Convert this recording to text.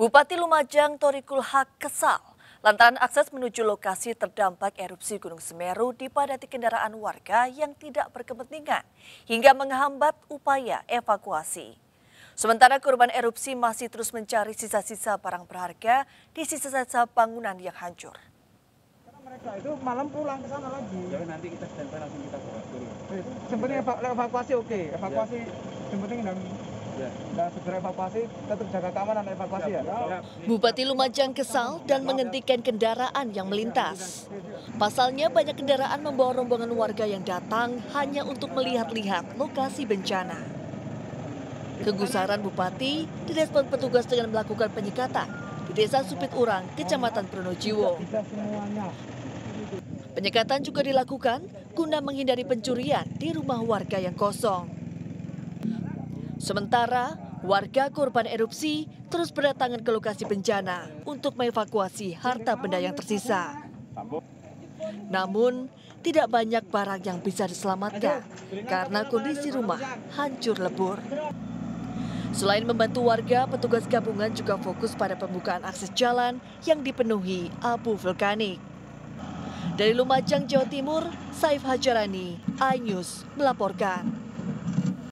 Bupati Lumajang Torikul Hak kesal lantaran akses menuju lokasi terdampak erupsi Gunung Semeru dipadati kendaraan warga yang tidak berkepentingan hingga menghambat upaya evakuasi. Sementara korban erupsi masih terus mencari sisa-sisa barang berharga di sisa-sisa bangunan yang hancur mereka itu malam pulang ke sana lagi. Ya nanti kita standby langsung kita bawa Sebenarnya evakuasi oke, okay. evakuasi ya. sebenarnya Ya, ya. Bupati Lumajang kesal dan menghentikan kendaraan yang melintas. Pasalnya banyak kendaraan membawa rombongan warga yang datang hanya untuk melihat-lihat lokasi bencana. Kegusaran Bupati direspon petugas dengan melakukan penyekatan di Desa Supit Urang, Kecamatan Pronojiwo. Penyekatan juga dilakukan guna menghindari pencurian di rumah warga yang kosong. Sementara, warga korban erupsi terus berdatangan ke lokasi bencana untuk mengevakuasi harta benda yang tersisa. Namun, tidak banyak barang yang bisa diselamatkan karena kondisi rumah hancur lebur. Selain membantu warga, petugas gabungan juga fokus pada pembukaan akses jalan yang dipenuhi abu vulkanik. Dari Lumajang, Jawa Timur, Saif Hajarani, iNews melaporkan.